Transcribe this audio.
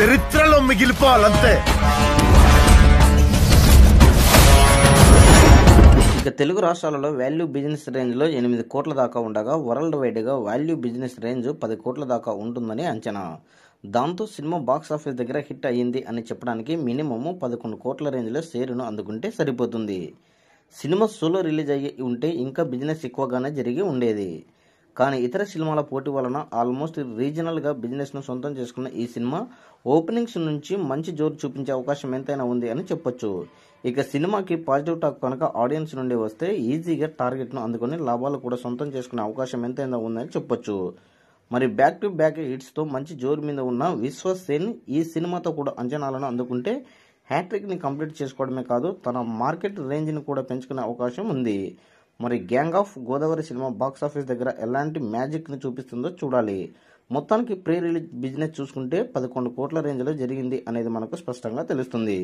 చరిత్రలో మిగిలిపోవాలంతే ఇక తెలుగు రాష్ట్రాలలో వాల్యూ బిజినెస్ రేంజ్లో ఎనిమిది కోట్ల దాకా ఉండగా వరల్డ్ వైడ్గా వాల్యూ బిజినెస్ రేంజ్ పది కోట్ల దాకా ఉంటుందని అంచనా దాంతో సినిమా బాక్స్ ఆఫీస్ దగ్గర హిట్ అయ్యింది అని చెప్పడానికి మినిమము పదకొండు కోట్ల రేంజ్లో షేరును అందుకుంటే సరిపోతుంది సినిమా సోలో రిలీజ్ అయ్యి ఉంటే ఇంకా బిజినెస్ ఎక్కువగానే జరిగి ఉండేది కానీ ఇతర సినిమాల పోటీ వలన ఆల్మోస్ట్ రీజనల్గా బిజినెస్ను సొంతం చేసుకున్న ఈ సినిమా ఓపెనింగ్స్ నుంచి మంచి జోరు చూపించే అవకాశం ఎంతైనా ఉంది అని చెప్పొచ్చు ఇక సినిమాకి పాజిటివ్ టాక్ కనుక ఆడియన్స్ నుండి వస్తే ఈజీగా టార్గెట్ను అందుకొని లాభాలు కూడా సొంతం చేసుకునే అవకాశం ఎంతైనా ఉందని చెప్పొచ్చు మరి బ్యాక్ టు బ్యాక్ హిట్స్తో మంచి జోరు మీద ఉన్న విశ్వసేన్ ఈ సినిమాతో కూడా అంచనాలను అందుకుంటే హ్యాట్రిక్ని కంప్లీట్ చేసుకోవడమే కాదు తన మార్కెట్ రేంజ్ని కూడా పెంచుకునే అవకాశం ఉంది మరి gang of Godavari cinema box office దగ్గర ఎలాంటి ని చూపిస్తుందో చూడాలి మొత్తానికి ప్రీ రిలీజ్ బిజినెస్ చూసుకుంటే పదకొండు కోట్ల రేంజ్లో జరిగింది అనేది మనకు స్పష్టంగా తెలుస్తుంది